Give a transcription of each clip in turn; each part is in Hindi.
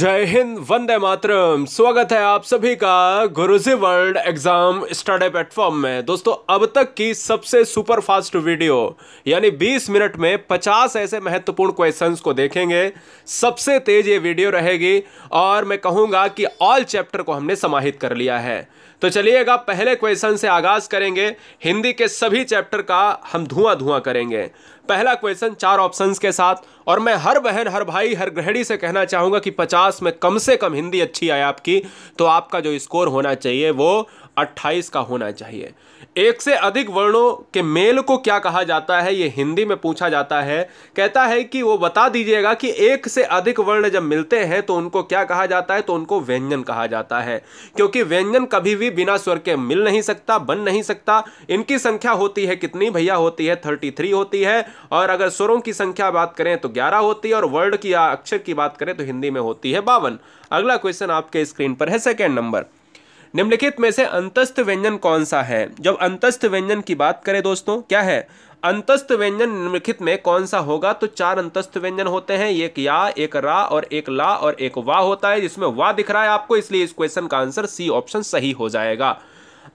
जय हिंद वंदे मातरम स्वागत है आप सभी का Guruji world exam study platform में दोस्तों अब तक की सबसे सुपर फास्ट वीडियो यानी 20 मिनट में 50 ऐसे महत्वपूर्ण क्वेश्चंस को देखेंगे सबसे तेज ये वीडियो रहेगी और मैं कहूंगा कि ऑल चैप्टर को हमने समाहित कर लिया है तो चलिएगा पहले क्वेश्चन से आगाज करेंगे हिंदी के सभी चैप्टर का हम धुआं धुआं करेंगे पहला क्वेश्चन चार ऑप्शंस के साथ और मैं हर बहन हर भाई हर गृहिणी से कहना चाहूँगा कि पचास में कम से कम हिंदी अच्छी आए आपकी तो आपका जो स्कोर होना चाहिए वो अट्ठाईस का होना चाहिए एक से अधिक वर्णों के मेल को क्या कहा जाता है ये हिंदी में पूछा जाता है कहता है कि वो बता दीजिएगा कि एक से अधिक वर्ण जब मिलते हैं तो उनको क्या कहा जाता है तो उनको व्यंजन कहा जाता है क्योंकि व्यंजन कभी भी बिना स्वर के मिल नहीं सकता बन नहीं सकता इनकी संख्या होती है कितनी भैया होती है थर्टी थ्री होती है और अगर स्वरों की संख्या बात करें तो ग्यारह होती है और वर्ड की अक्षर की बात करें तो हिंदी में होती है बावन अगला क्वेश्चन आपके स्क्रीन पर है सेकेंड नंबर निम्नलिखित में से अंतस्थ व्यंजन कौन सा है जब अंतस्थ व्यंजन की बात करें दोस्तों क्या है अंतस्थ व्यंजन निम्नलिखित में कौन सा होगा तो चार अंतस्थ व्यंजन होते हैं एक या एक रा और एक ला और एक वाह होता है जिसमें वाह दिख रहा है आपको इसलिए इस क्वेश्चन का आंसर सी ऑप्शन सही हो जाएगा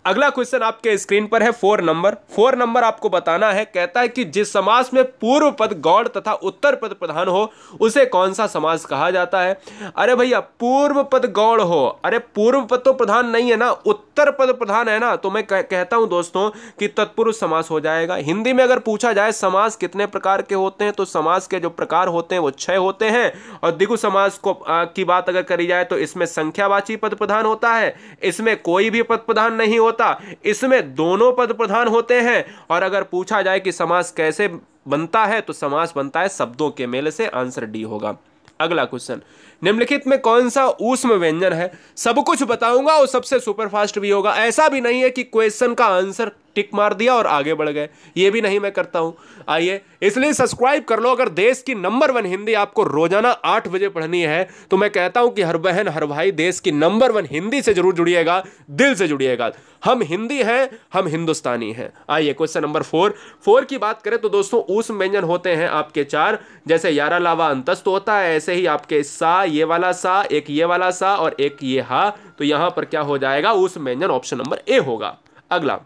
अगला क्वेश्चन आपके स्क्रीन पर है फोर नंबर फोर नंबर आपको बताना है कहता है कि जिस समाज में पूर्व पद गौड़ तथा उत्तर पद प्रधान हो उसे कौन सा समाज कहा जाता है अरे भैया पूर्व पद गौड़ हो अरे पूर्व पद तो प्रधान नहीं है ना उत्तर पद प्रधान है ना तो मैं कह, कहता हूं दोस्तों कि तत्पुरुष समास हो जाएगा हिंदी में अगर पूछा जाए समास कितने प्रकार के होते हैं तो समास के जो प्रकार होते हैं वो छह होते हैं और दिगु समास को आ, की बात अगर करी जाए तो इसमें संख्यावाची पद प्रधान होता है इसमें कोई भी पद प्रधान नहीं नहीं होता इसमें दोनों पद प्रधान होते हैं और अगर पूछा जाए कि समास कैसे बनता है तो समास बनता है शब्दों के मेल से आंसर डी होगा अगला क्वेश्चन निम्नलिखित में कौन सा ऊष्म व्यंजन है सब कुछ बताऊंगा और सबसे सुपरफास्ट भी होगा ऐसा भी नहीं है कि क्वेश्चन का आंसर टिक मार दिया और आगे बढ़ गए ये भी नहीं मैं करता हूँ आइए इसलिए सब्सक्राइब कर लो अगर देश की नंबर वन हिंदी आपको रोजाना आठ बजे पढ़नी है तो मैं कहता हूँ कि हर बहन हर भाई देश की नंबर वन हिंदी से जरूर जुड़िएगा दिल से जुड़िएगा हम हिंदी हैं हम हिंदुस्तानी हैं आइए क्वेश्चन नंबर फोर फोर की बात करें तो दोस्तों ऊष्म व्यंजन होते हैं आपके चार जैसे यारा लावा अंतस्त होता है ऐसे ही आपके सा ये वाला सा एक ये वाला सा और एक ये हा तो यहां पर क्या हो जाएगा उस व्यंजन ऑप्शन नंबर ए होगा अगला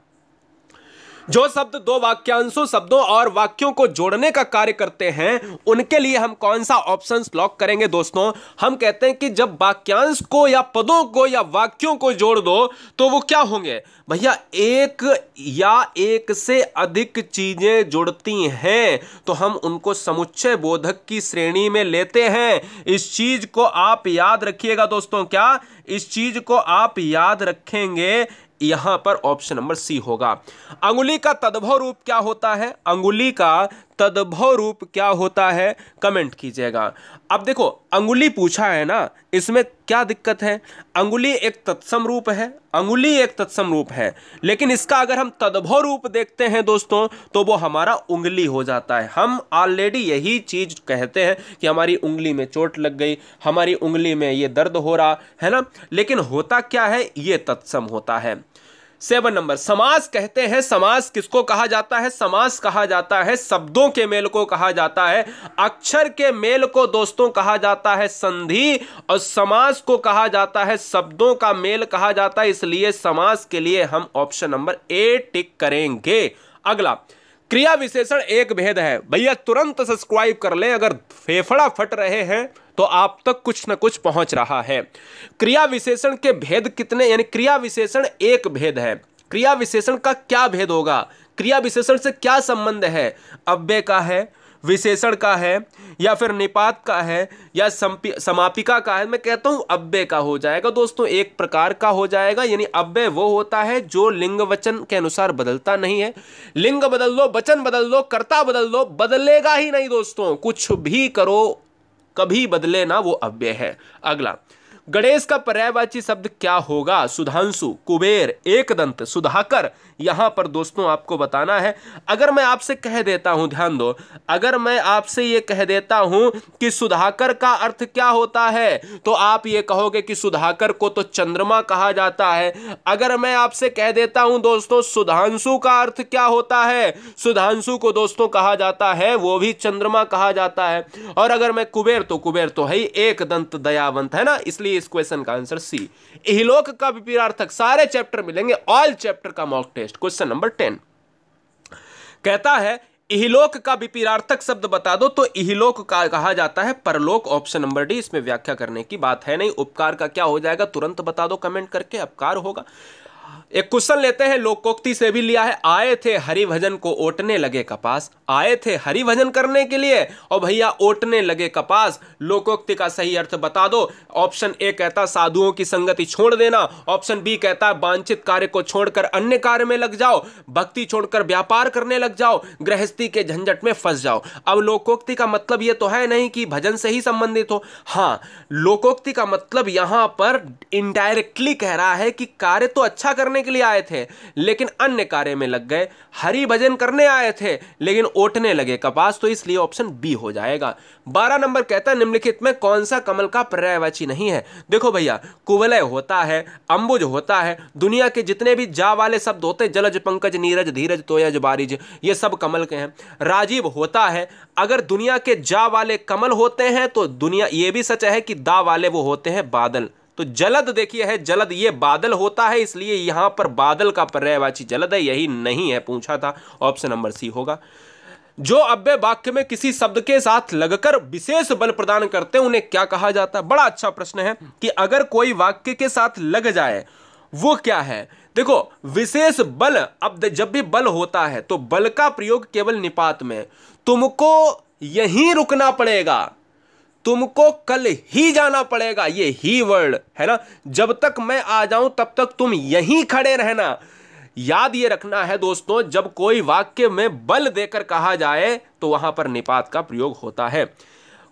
जो शब्द दो वाक्यांशों शब्दों और वाक्यों को जोड़ने का कार्य करते हैं उनके लिए हम कौन सा ऑप्शन लॉक करेंगे दोस्तों हम कहते हैं कि जब वाक्यांश को या पदों को या वाक्यों को जोड़ दो तो वो क्या होंगे भैया एक या एक से अधिक चीजें जुड़ती हैं तो हम उनको समुच्चय बोधक की श्रेणी में लेते हैं इस चीज को आप याद रखिएगा दोस्तों क्या इस चीज को आप याद रखेंगे यहां पर ऑप्शन नंबर सी होगा अंगुली का तद्भव रूप क्या होता है अंगुली का तद्भव रूप क्या होता है कमेंट कीजिएगा अब देखो अंगुली पूछा है ना इसमें क्या दिक्कत है अंगुली एक तत्सम रूप है अंगुली एक तत्सम रूप है लेकिन इसका अगर हम तद्भव रूप देखते हैं दोस्तों तो वो हमारा उंगली हो जाता है हम ऑलरेडी यही चीज़ कहते हैं कि हमारी उंगली में चोट लग गई हमारी उंगली में ये दर्द हो रहा है ना लेकिन होता क्या है ये तत्सम होता है सेवन नंबर समास कहते हैं समास किसको कहा जाता है समास कहा जाता है शब्दों के मेल को कहा जाता है अक्षर के मेल को दोस्तों कहा जाता है संधि और समास को कहा जाता है शब्दों का मेल कहा जाता है इसलिए समास के लिए हम ऑप्शन नंबर ए टिक करेंगे अगला क्रिया विशेषण एक भेद है भैया तुरंत सब्सक्राइब कर लें अगर फेफड़ा फट रहे हैं तो आप तक कुछ ना कुछ पहुंच रहा है क्रिया विशेषण के भेद कितने यानी क्रिया विशेषण एक भेद है क्रिया विशेषण का क्या भेद होगा क्रिया विशेषण से क्या संबंध है अव्यय का है विशेषण का है या फिर निपात का है या समापिका का है मैं कहता हूँ अव्यय का हो जाएगा दोस्तों एक प्रकार का हो जाएगा यानी अव्यय वो होता है जो लिंग वचन के अनुसार बदलता नहीं है लिंग बदल लो वचन बदल लो कर्ता बदल लो बदलेगा ही नहीं दोस्तों कुछ भी करो कभी बदले ना वो अव्यय है अगला गणेश का पर्यायवाची शब्द क्या होगा सुधांशु कुबेर एकदंत सुधाकर यहां पर दोस्तों आपको बताना है अगर मैं आपसे कह देता हूं ध्यान दो अगर मैं आपसे यह कह देता हूं कि सुधाकर का अर्थ क्या होता है तो आप ये कहोगे कि सुधाकर को तो चंद्रमा कहा जाता है अगर मैं आपसे कह देता हूं दोस्तों सुधांशु का अर्थ क्या होता है सुधांशु को दोस्तों कहा जाता है वो भी चंद्रमा कहा जाता है और अगर मैं कुबेर तो कुबेर तो है एक दंत दयावंत है ना इसलिए इस क्वेश्चन का आंसर सी इहलोक का विपरार्थक सारे चैप्टर मिलेंगे ऑल चैप्टर का mock test next question number ten कहता है इहलोक का विपीरार्थक शब्द बता दो तो इहलोक का कहा जाता है परलोक ऑप्शन नंबर डी इसमें व्याख्या करने की बात है नहीं उपकार का क्या हो जाएगा तुरंत बता दो कमेंट करके अपकार होगा एक क्वेश्चन लेते हैं लोकोक्ति से भी लिया है आए थे हरि भजन को ओटने लगे कपास आए थे हरि भजन करने के लिए और भैया ओटने लगे कपास लोकोक्ति का सही अर्थ बता दो ऑप्शन ए कहता साधुओं की संगति छोड़ देना ऑप्शन बी कहता है वांछित कार्य को छोड़कर अन्य कार्य में लग जाओ भक्ति छोड़कर व्यापार करने लग जाओ गृहस्थी के झंझट में फंस जाओ अब लोकोक्ति का मतलब ये तो है नहीं कि भजन से ही संबंधित हो हाँ लोकोक्ति का मतलब यहां पर इनडायरेक्टली कह रहा है कि कार्य तो अच्छा करने के लिए आए थे लेकिन अन्य कार्य में लग गए हरि भजन करने आए थे लेकिन ओटने लगे कपास तो इसलिए ऑप्शन बी हो जाएगा बारह नंबर कहता है निम्नलिखित में कौन सा कमल का पर्यायवाची नहीं है देखो भैया कुवलय होता है अंबुज होता है दुनिया के जितने भी जा वाले शब्द होते जलज पंकज नीरज धीरज तोयज बारिज ये सब कमल के हैं राजीव होता है अगर दुनिया के जा वाले कमल होते हैं तो दुनिया ये भी सच है कि दा वाले वो होते हैं बादल तो जलद देखिए है जलद ये बादल होता है इसलिए यहां पर बादल का पर्यायवाची जलद है यही नहीं है पूछा था ऑप्शन नंबर सी होगा जो अव्यय वाक्य में किसी शब्द के साथ लगकर विशेष बल प्रदान करते हैं उन्हें क्या कहा जाता है बड़ा अच्छा प्रश्न है कि अगर कोई वाक्य के साथ लग जाए वो क्या है देखो विशेष बल अब जब भी बल होता है तो बल का प्रयोग केवल निपात में तुमको यहीं रुकना पड़ेगा तुमको कल ही जाना पड़ेगा ये ही वर्ड है ना जब तक मैं आ जाऊं तब तक तुम यहीं खड़े रहना याद ये रखना है दोस्तों जब कोई वाक्य में बल देकर कहा जाए तो वहां पर निपात का प्रयोग होता है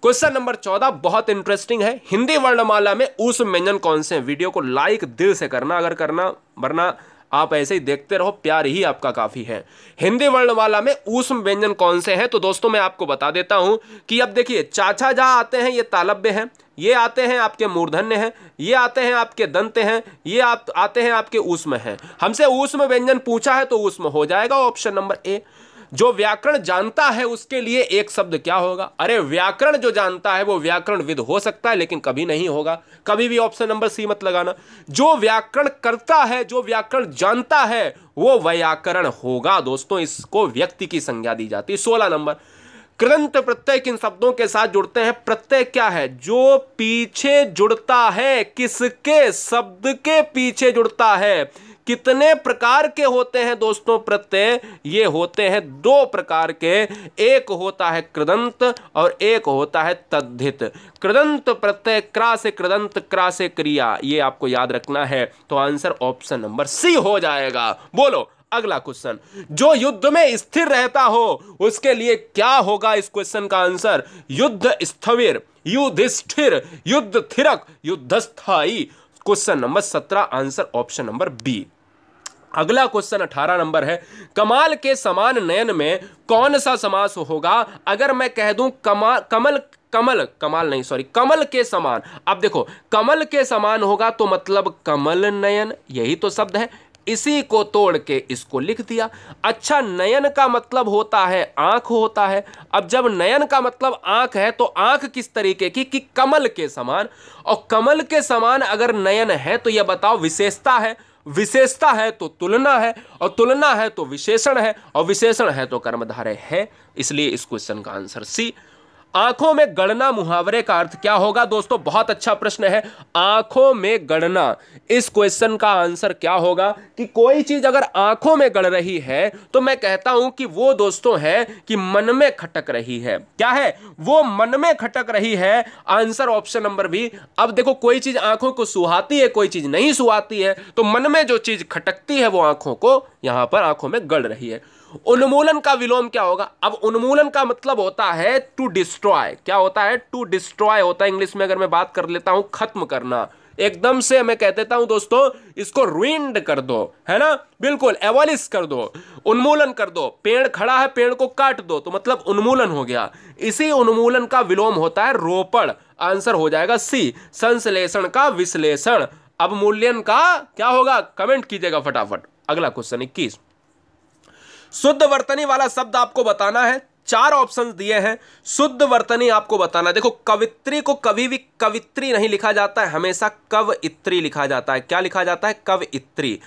क्वेश्चन नंबर चौदह बहुत इंटरेस्टिंग है हिंदी वर्णमाला में उस व्यंजन कौन से वीडियो को लाइक दिल से करना अगर करना वरना आप ऐसे ही देखते रहो प्यार ही आपका काफ़ी है हिंदी वर्णमाला में ऊष्म व्यंजन कौन से हैं तो दोस्तों मैं आपको बता देता हूं कि अब देखिए चाचा जहाँ आते हैं ये तालब्य है ये आते हैं आपके मूर्धन्य हैं ये आते हैं आपके दंत हैं ये आप आते हैं आपके ऊष्म हैं हमसे ऊष्म व्यंजन पूछा है तो ऊष्म हो जाएगा ऑप्शन नंबर ए जो व्याकरण जानता है उसके लिए एक शब्द क्या होगा अरे व्याकरण जो जानता है वो व्याकरण विद हो सकता है लेकिन कभी नहीं होगा कभी भी ऑप्शन नंबर सी मत लगाना जो व्याकरण करता है जो व्याकरण जानता है वो व्याकरण होगा दोस्तों इसको व्यक्ति की संज्ञा दी जाती है सोलह नंबर कृंत प्रत्यय किन शब्दों के साथ जुड़ते हैं प्रत्यय क्या है जो पीछे जुड़ता है किसके शब्द के पीछे जुड़ता है कितने प्रकार के होते हैं दोस्तों प्रत्यय ये होते हैं दो प्रकार के एक होता है कृदंत और एक होता है तद्धित कृदंत प्रत्यय क्रा से कृदंत क्रा से क्रिया ये आपको याद रखना है तो आंसर ऑप्शन नंबर सी हो जाएगा बोलो अगला क्वेश्चन जो युद्ध में स्थिर रहता हो उसके लिए क्या होगा इस क्वेश्चन का आंसर युद्ध स्थविर स्थिर युद्ध थिरक युद्धस्थाई क्वेश्चन नंबर सत्रह आंसर ऑप्शन नंबर बी अगला क्वेश्चन अठारह नंबर है कमाल के समान नयन में कौन सा समास होगा अगर मैं कह दूं कमाल कमल कमल कमाल नहीं सॉरी कमल के समान अब देखो कमल के समान होगा तो मतलब कमल नयन यही तो शब्द है इसी को तोड़ के इसको लिख दिया अच्छा नयन का मतलब होता है आंख होता है अब जब नयन का मतलब आंख है तो आंख किस तरीके की कि कमल के समान और कमल के समान अगर नयन है तो यह बताओ विशेषता है विशेषता है तो तुलना है और तुलना है तो विशेषण है और विशेषण है तो कर्मधारय है इसलिए इस क्वेश्चन का आंसर सी आंखों में गणना मुहावरे का अर्थ क्या होगा दोस्तों बहुत अच्छा प्रश्न है आंखों में गणना इस क्वेश्चन का आंसर क्या होगा कि कोई चीज अगर आंखों में गण रही है तो मैं कहता हूं कि वो दोस्तों है कि मन में खटक रही है क्या है वो मन में खटक रही है आंसर ऑप्शन नंबर भी अब देखो कोई चीज आंखों को सुहाती है कोई चीज नहीं सुहाती है तो मन में जो चीज खटकती है वो आंखों को यहां पर आंखों में गढ़ रही है उन्मूलन का विलोम क्या होगा अब उन्मूलन का मतलब होता है टू डिस्ट्रॉय क्या होता है टू डिस्ट्रॉय होता है इंग्लिश में अगर मैं बात कर लेता हूं खत्म करना एकदम से मैं कह देता हूं दोस्तों इसको रुइंड कर दो है ना बिल्कुल एवोलिस कर दो उन्मूलन कर दो पेड़ खड़ा है पेड़ को काट दो तो मतलब उन्मूलन हो गया इसी उन्मूलन का विलोम होता है रोपण आंसर हो जाएगा सी संश्लेषण का विश्लेषण अवमूल्यन का क्या होगा कमेंट कीजिएगा फटाफट अगला क्वेश्चन इक्कीस शुद्ध वर्तनी वाला शब्द आपको बताना है चार ऑप्शन दिए हैं शुद्ध वर्तनी आपको बताना देखो कवित्री को कभी भी कवित्री नहीं लिखा जाता है हमेशा कव इत्री लिखा जाता है क्या लिखा जाता है इत्री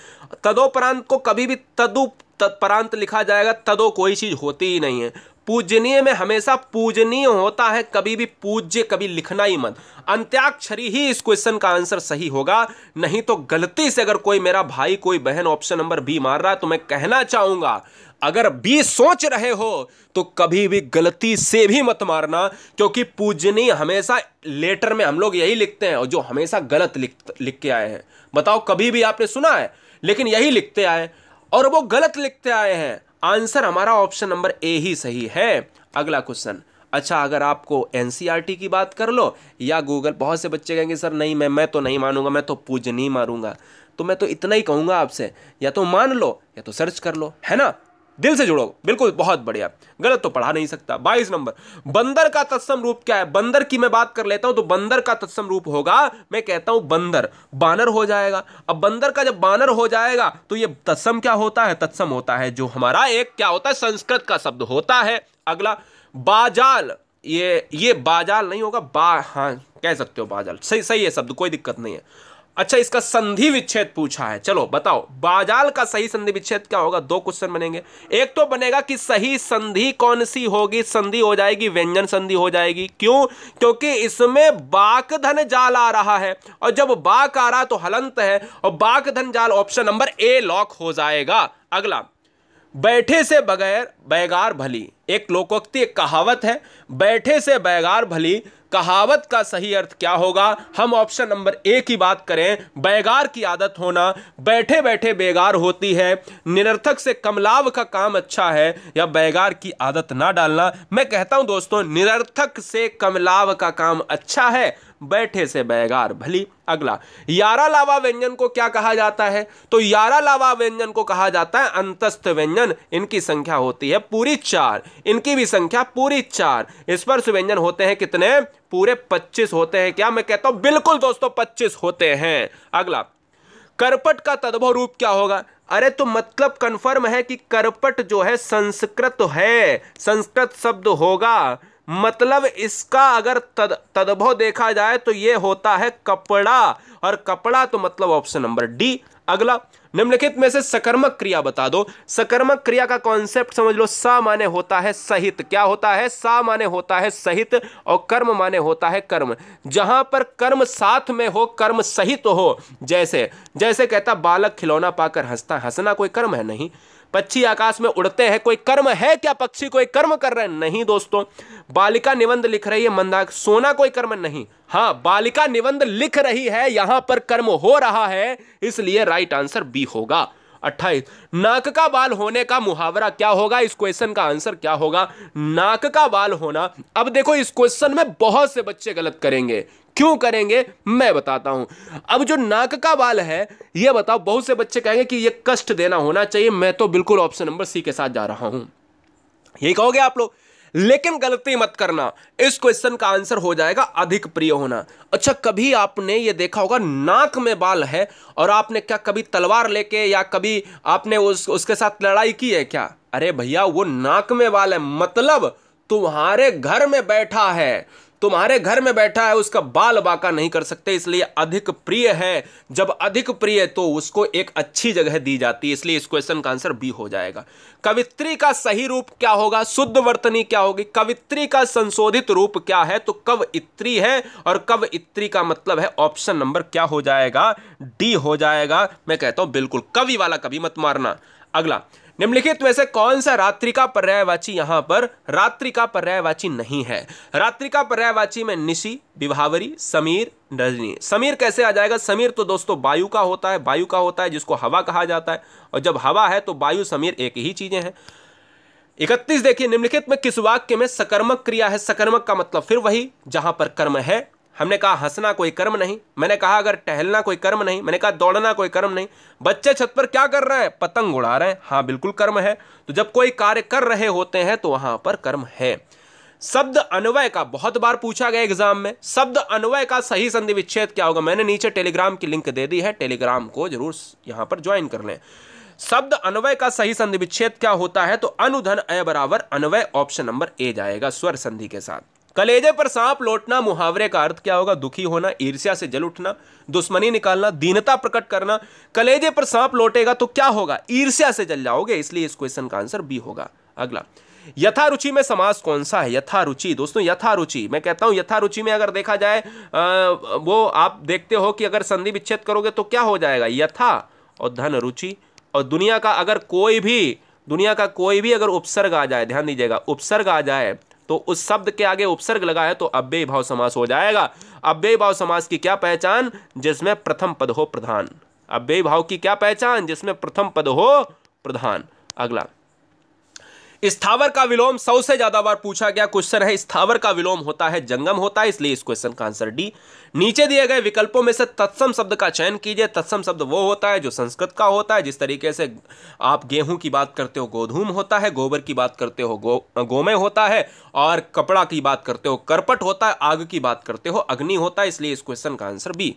तदोपरांत को कभी भी तदुपरांत लिखा जाएगा तदो कोई चीज होती ही नहीं है पूजनीय में हमेशा पूजनीय होता है कभी भी पूज्य कभी लिखना ही मत अंत्याक्षरी ही इस क्वेश्चन का आंसर सही होगा नहीं तो गलती से अगर कोई मेरा भाई कोई बहन ऑप्शन नंबर बी मार रहा है तो मैं कहना चाहूंगा अगर भी सोच रहे हो तो कभी भी गलती से भी मत मारना क्योंकि पूजनी हमेशा लेटर में हम लोग यही लिखते हैं और जो हमेशा गलत लिख लिख के आए हैं बताओ कभी भी आपने सुना है लेकिन यही लिखते आए और वो गलत लिखते आए हैं आंसर हमारा ऑप्शन नंबर ए ही सही है अगला क्वेश्चन अच्छा अगर आपको एन e की बात कर लो या गूगल बहुत से बच्चे कहेंगे सर नहीं मैं मैं तो नहीं मानूंगा मैं तो पूजनी मारूंगा तो मैं तो इतना ही कहूंगा आपसे या तो मान लो या तो सर्च कर लो है ना दिल से जुड़ो बिल्कुल बहुत बढ़िया गलत तो पढ़ा नहीं सकता बाईस नंबर बंदर का तत्सम रूप क्या है बंदर की मैं बात कर लेता हूं तो बंदर का तत्सम रूप होगा मैं कहता हूं बंदर बानर हो जाएगा अब बंदर का जब बानर हो जाएगा तो ये तत्सम क्या होता है तत्सम होता है जो हमारा एक क्या होता है संस्कृत का शब्द होता है अगला बाजाल ये ये बाजाल नहीं होगा बा हाँ कह सकते हो बाजाल सही सही है शब्द कोई दिक्कत नहीं है अच्छा इसका संधि विच्छेद पूछा है चलो बताओ बाजाल का सही संधि विच्छेद क्या होगा दो क्वेश्चन बनेंगे एक तो बनेगा कि सही संधि कौन सी होगी संधि हो जाएगी व्यंजन संधि हो जाएगी क्यों क्योंकि इसमें बाक धन जाल आ रहा है और जब बाक आ रहा तो हलंत है और बाक धन जाल ऑप्शन नंबर ए लॉक हो जाएगा अगला बैठे से बगैर बैगार भली एक लोकोक्ति एक कहावत है बैठे से बैगार भली कहावत का सही अर्थ क्या होगा हम ऑप्शन नंबर ए की बात करें बेगार की आदत होना बैठे बैठे बेगार होती है निरर्थक से कमलाव का काम अच्छा है या बेगार की आदत ना डालना मैं कहता हूं दोस्तों निरर्थक से कमलाव का काम अच्छा है बैठे से बैगार भली अगला यारा लावा व्यंजन को क्या कहा जाता है तो यारा लावा व्यंजन को कहा जाता है अंतस्थ व्यंजन इनकी संख्या होती है पूरी चार इनकी भी संख्या पूरी चार स्पर्श व्यंजन होते हैं कितने पूरे 25 होते हैं क्या मैं कहता हूं बिल्कुल दोस्तों 25 होते हैं अगला करपट का तद्भव रूप क्या होगा अरे तो मतलब कंफर्म है कि करपट जो है संस्कृत है संस्कृत शब्द होगा मतलब इसका अगर तद तद्भव देखा जाए तो यह होता है कपड़ा और कपड़ा तो मतलब ऑप्शन नंबर डी अगला निम्नलिखित में से सकर्मक क्रिया बता दो सकर्मक क्रिया का कॉन्सेप्ट समझ लो सा माने होता है सहित क्या होता है सा माने होता है सहित और कर्म माने होता है कर्म जहां पर कर्म साथ में हो कर्म सहित हो जैसे जैसे कहता बालक खिलौना पाकर हंसता हंसना कोई कर्म है नहीं पक्षी आकाश में उड़ते हैं कोई कर्म है क्या पक्षी कोई कर्म कर रहे हैं नहीं दोस्तों बालिका निबंध लिख रही है मंदा सोना कोई कर्म नहीं हाँ बालिका निबंध लिख रही है यहां पर कर्म हो रहा है इसलिए राइट आंसर बी होगा अट्ठाईस नाक का बाल होने का मुहावरा क्या होगा इस क्वेश्चन का आंसर क्या होगा नाक का बाल होना अब देखो इस क्वेश्चन में बहुत से बच्चे गलत करेंगे क्यों करेंगे मैं बताता हूं अब जो नाक का बाल है ये बताओ बहुत से बच्चे कहेंगे कि ये कष्ट देना होना चाहिए मैं तो बिल्कुल ऑप्शन नंबर सी के साथ जा रहा हूं यही कहोगे आप लोग लेकिन गलती मत करना इस क्वेश्चन का आंसर हो जाएगा अधिक प्रिय होना अच्छा कभी आपने ये देखा होगा नाक में बाल है और आपने क्या कभी तलवार लेके या कभी आपने उस उसके साथ लड़ाई की है क्या अरे भैया वो नाक में बाल है मतलब तुम्हारे घर में बैठा है तुम्हारे घर में बैठा है उसका बाल बाका नहीं कर सकते इसलिए अधिक प्रिय है जब अधिक प्रिय तो उसको एक अच्छी जगह दी जाती है इसलिए इस क्वेश्चन का आंसर बी हो जाएगा कवित्री का सही रूप क्या होगा शुद्ध वर्तनी क्या होगी कवित्री का संशोधित रूप क्या है तो कव इत्री है और कव इत्री का मतलब है ऑप्शन नंबर क्या हो जाएगा डी हो जाएगा मैं कहता हूं बिल्कुल कवि वाला कभी मत मारना अगला निम्नलिखित में से कौन सा रात्रि का पर्यायवाची यहां पर रात्रि का पर्यायवाची नहीं है रात्रि का पर्यायवाची में निशी विभावरी समीर रजनी समीर कैसे आ जाएगा समीर तो दोस्तों वायु का होता है वायु का होता है जिसको हवा कहा जाता है और जब हवा है तो वायु समीर एक ही चीजें हैं इकतीस देखिए निम्नलिखित में किस वाक्य में सकर्मक क्रिया है सकर्मक का मतलब फिर वही जहां पर कर्म है हमने कहा हंसना कोई कर्म नहीं मैंने कहा अगर टहलना कोई कर्म नहीं मैंने कहा दौड़ना कोई कर्म नहीं बच्चे छत पर क्या कर रहे हैं पतंग उड़ा रहे हैं हाँ बिल्कुल कर्म है तो जब कोई कार्य कर रहे होते हैं तो वहां पर कर्म है शब्द अन्वय का बहुत बार पूछा गया एग्जाम में शब्द अन्वय का सही संधि विच्छेद क्या होगा मैंने नीचे टेलीग्राम की लिंक दे दी है टेलीग्राम को जरूर यहां पर ज्वाइन कर लें शब्द अन्वय का सही संधि विच्छेद क्या होता है तो अनुधन अय बराबर अन्वय ऑप्शन नंबर ए जाएगा स्वर संधि के साथ कलेजे पर सांप लौटना मुहावरे का अर्थ क्या होगा दुखी होना ईर्ष्या से जल उठना दुश्मनी निकालना दीनता प्रकट करना कलेजे पर सांप लौटेगा तो क्या होगा ईर्ष्या से जल जाओगे इसलिए इस क्वेश्चन का आंसर बी होगा अगला यथा रुचि में समास कौन सा है यथा रुचि दोस्तों यथा रुचि मैं कहता हूं यथा रुचि में अगर देखा जाए आ, वो आप देखते हो कि अगर संधि विच्छेद करोगे तो क्या हो जाएगा यथा और धन रुचि और दुनिया का अगर कोई भी दुनिया का कोई भी अगर उपसर्ग आ जाए ध्यान दीजिएगा उपसर्ग आ जाए तो उस शब्द के आगे उपसर्ग लगा है तो अव्यय भाव समास हो जाएगा अव्यय भाव समास की क्या पहचान जिसमें प्रथम पद हो प्रधान अव्यय भाव की क्या पहचान जिसमें प्रथम पद हो प्रधान अगला स्थावर का विलोम सौ से ज्यादा बार पूछा गया क्वेश्चन है स्थावर का विलोम होता है जंगम होता है इसलिए इस क्वेश्चन का आंसर डी नीचे दिए गए विकल्पों में से तत्सम शब्द का चयन कीजिए तत्सम शब्द वो होता है जो संस्कृत का होता है जिस तरीके से आप गेहूं की बात करते हो गोधूम होता है गोबर की बात करते हो गो होता है और कपड़ा की बात करते हो करपट होता है आग की बात करते हो अग्नि होता है इसलिए इस क्वेश्चन का आंसर बी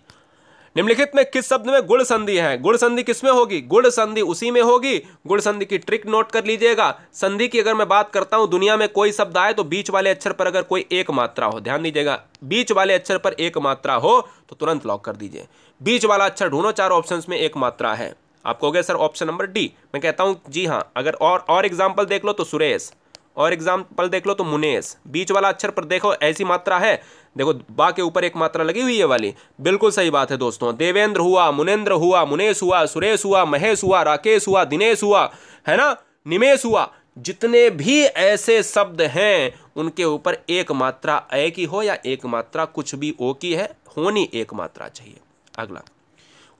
निम्नलिखित में किस शब्द में गुड़ संधि है गुड़ संधि किसमें होगी गुड़ संधि उसी में होगी गुड़ संधि की ट्रिक नोट कर लीजिएगा संधि की अगर मैं बात करता हूं दुनिया में कोई शब्द आए तो बीच वाले अक्षर पर अगर कोई एक मात्रा हो ध्यान दीजिएगा बीच वाले अक्षर पर एक मात्रा हो तो तुरंत लॉक कर दीजिए बीच वाला अक्षर ढूंढो चार ऑप्शन में एक मात्रा है आप कहोगे सर ऑप्शन नंबर डी मैं कहता हूं जी हाँ अगर और एग्जाम्पल देख लो तो सुरेश और एग्जाम्पल देख लो तो मुनेस बीच वाला अक्षर पर देखो ऐसी मात्रा है देखो बा के ऊपर एक मात्रा लगी हुई है वाली बिल्कुल सही बात है दोस्तों देवेंद्र हुआ मुनेन्द्र हुआ मुनेश हुआ सुरेश हुआ महेश हुआ राकेश हुआ दिनेश हुआ है ना निमेश हुआ जितने भी ऐसे शब्द हैं उनके ऊपर एक मात्रा ए की हो या एक मात्रा कुछ भी ओ की है होनी एक मात्रा चाहिए अगला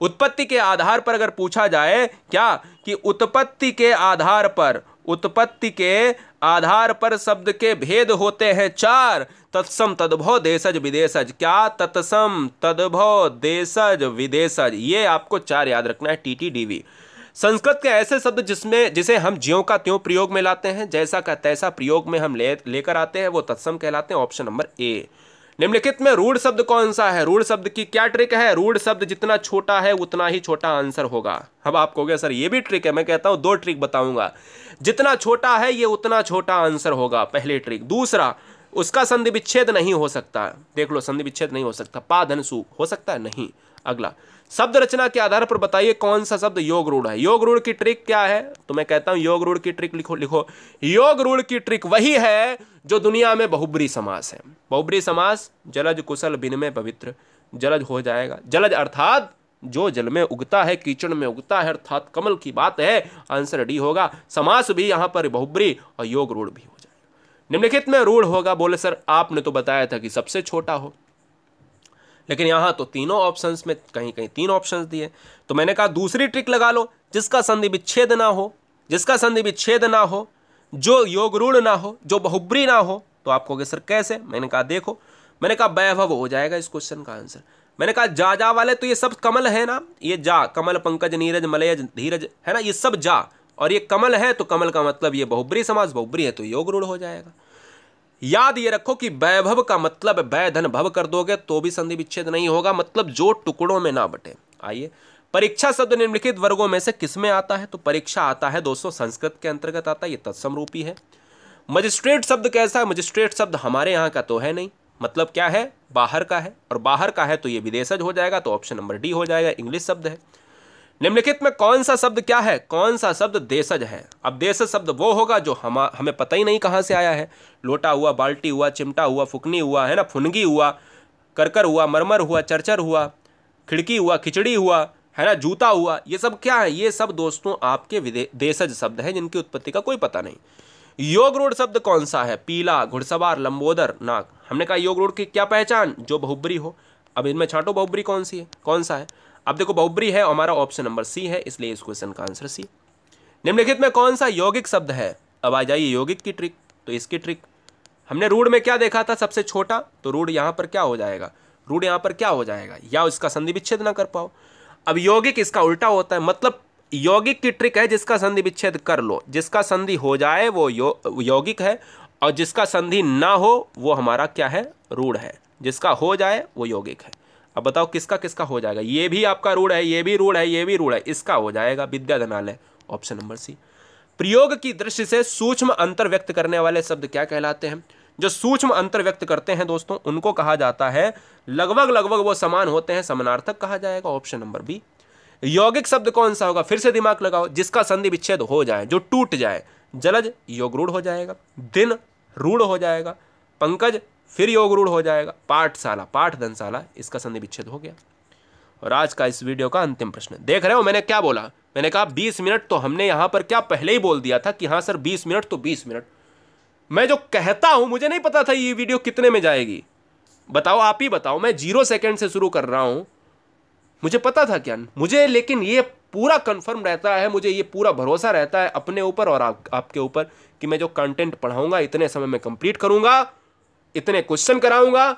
उत्पत्ति के आधार पर अगर पूछा जाए क्या कि उत्पत्ति के आधार पर उत्पत्ति के आधार पर शब्द के भेद होते हैं चार तत्सम तद्भव देशज विदेशज क्या तत्सम तद्भव देशज विदेशज ये आपको चार याद रखना है टी टी डी संस्कृत के ऐसे शब्द जिसमें जिसे हम ज्यों का त्यों प्रयोग में लाते हैं जैसा का तैसा प्रयोग में हम ले लेकर आते हैं वो तत्सम कहलाते हैं ऑप्शन नंबर ए निम्नलिखित में रूढ़ शब्द कौन सा है रूढ़ शब्द की क्या ट्रिक है रूढ़ शब्द जितना छोटा है उतना ही छोटा आंसर होगा अब आप कहोगे सर ये भी ट्रिक है मैं कहता हूं दो ट्रिक बताऊंगा जितना छोटा है ये उतना छोटा आंसर होगा पहली ट्रिक दूसरा उसका संधि विच्छेद नहीं हो सकता देख लो संधि विच्छेद नहीं हो सकता पाधन सु हो सकता है नहीं अगला शब्द रचना के आधार पर बताइए कौन सा शब्द योग रूढ़ है योग रूढ़ की ट्रिक क्या है तो मैं कहता हूं योग रूढ़ की ट्रिक लिखो लिखो योग रूढ़ की ट्रिक वही है जो दुनिया में बहुबरी समास है बहुबरी समास जलज कुशल विनिमय पवित्र जलज हो जाएगा जलज अर्थात जो जल में उगता है कीचड़ में उगता है अर्थात कमल की बात है आंसर डी होगा समास भी यहां पर बहुब्री और योग रूढ़ भी हो जाएगा निम्नलिखित में रूढ़ होगा बोले सर आपने तो बताया था कि सबसे छोटा हो लेकिन यहाँ तो तीनों ऑप्शंस में कहीं कहीं तीन ऑप्शंस दिए तो मैंने कहा दूसरी ट्रिक लगा लो जिसका संधि विच्छेद ना हो जिसका संधि विच्छेद ना हो जो योग रूढ़ ना हो जो बहुब्री ना हो तो आप कहोगे सर कैसे मैंने कहा देखो मैंने कहा वैभव हो जाएगा इस क्वेश्चन का आंसर मैंने कहा जा जा वाले तो ये सब कमल है ना ये जा कमल पंकज नीरज मलयज धीरज है ना ये सब जा और ये कमल है तो कमल का मतलब ये बहुब्री समाज बहुब्री है तो योग रूढ़ हो जाएगा याद ये रखो कि वैभव का मतलब वैधन भव कर दोगे तो भी संधि विच्छेद नहीं होगा मतलब जो टुकड़ों में ना बटे आइए परीक्षा शब्द निम्नलिखित वर्गों में से किसमें आता है तो परीक्षा आता है दोस्तों संस्कृत के अंतर्गत आता है ये रूपी है मजिस्ट्रेट शब्द कैसा है मजिस्ट्रेट शब्द हमारे यहाँ का तो है नहीं मतलब क्या है बाहर का है और बाहर का है तो ये विदेशज हो जाएगा तो ऑप्शन नंबर डी हो जाएगा इंग्लिश शब्द है निम्नलिखित में कौन सा शब्द क्या है कौन सा शब्द देशज है अब देशज शब्द वो होगा जो हम हमें पता ही नहीं कहाँ से आया है लोटा हुआ बाल्टी हुआ चिमटा हुआ फुकनी हुआ है ना फुनगी हुआ करकर हुआ मरमर हुआ चरचर हुआ खिड़की हुआ खिचड़ी हुआ है ना जूता हुआ ये सब क्या है ये सब दोस्तों आपके देशज शब्द हैं जिनकी उत्पत्ति का कोई पता नहीं योग रूढ़ शब्द कौन सा है पीला घुड़सवार लंबोदर नाक हमने कहा योग रूढ़ की क्या पहचान जो बहुबरी हो अब इनमें छांटो बहुबरी कौन सी है कौन सा है अब देखो बहुबरी है हमारा ऑप्शन नंबर सी है इसलिए इस क्वेश्चन का आंसर सी निम्नलिखित में कौन सा यौगिक शब्द है अब आ जाइए यौगिक की ट्रिक तो इसकी ट्रिक हमने रूढ़ में क्या देखा था सबसे छोटा तो रूढ़ यहाँ पर क्या हो जाएगा रूढ़ यहाँ पर क्या हो जाएगा या उसका संधि विच्छेद ना कर पाओ अब यौगिक इसका उल्टा होता है मतलब यौगिक की ट्रिक है जिसका संधि विच्छेद कर लो जिसका संधि हो जाए वो यौगिक है और जिसका संधि ना हो वो हमारा क्या है रूढ़ है जिसका हो जाए वो यौगिक है अब बताओ किसका किसका हो जाएगा ये भी आपका रूढ़ है ये भी रूढ़ है ये भी रूढ़ है इसका हो जाएगा विद्या धनालय ऑप्शन नंबर सी प्रयोग की दृष्टि से सूक्ष्म अंतर व्यक्त करने वाले शब्द क्या कहलाते हैं जो सूक्ष्म अंतर व्यक्त करते हैं दोस्तों उनको कहा जाता है लगभग लगभग वो समान होते हैं समानार्थक कहा जाएगा ऑप्शन नंबर बी यौगिक शब्द कौन सा होगा फिर से दिमाग लगाओ जिसका संधि विच्छेद हो जाए जो टूट जाए जलज योग रूढ़ हो जाएगा दिन रूढ़ हो जाएगा पंकज फिर योग रूढ़ हो जाएगा पाठशाला पाठ धनशाला इसका संधि विच्छेद हो गया और आज का इस वीडियो का अंतिम प्रश्न देख रहे हो मैंने क्या बोला मैंने कहा 20 मिनट तो हमने यहां पर क्या पहले ही बोल दिया था कि हाँ सर 20 मिनट तो 20 मिनट मैं जो कहता हूँ मुझे नहीं पता था ये वीडियो कितने में जाएगी बताओ आप ही बताओ मैं जीरो सेकेंड से शुरू कर रहा हूँ मुझे पता था क्या मुझे लेकिन ये पूरा कंफर्म रहता है मुझे ये पूरा भरोसा रहता है अपने ऊपर और आप, आपके ऊपर कि मैं जो कंटेंट पढ़ाऊंगा इतने समय में कंप्लीट करूंगा इतने क्वेश्चन कराऊंगा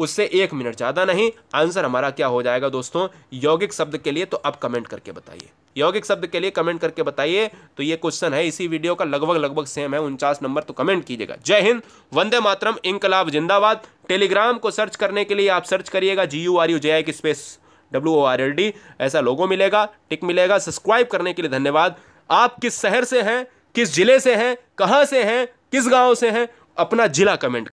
उससे एक मिनट ज़्यादा नहीं आंसर हमारा क्या हो जाएगा दोस्तों यौगिक शब्द के लिए तो आप कमेंट करके बताइए यौगिक शब्द के लिए कमेंट करके बताइए तो ये क्वेश्चन है इसी वीडियो का लगभग लगभग सेम है उनचास नंबर तो कमेंट कीजिएगा जय हिंद वंदे मातरम इंकलाब जिंदाबाद टेलीग्राम को सर्च करने के लिए आप सर्च करिएगा G U R U J I की space W O R L D ऐसा लोगों मिलेगा टिक मिलेगा सब्सक्राइब करने के लिए धन्यवाद आप किस शहर से हैं किस जिले से हैं कहाँ से हैं किस गाँव से हैं अपना जिला कमेंट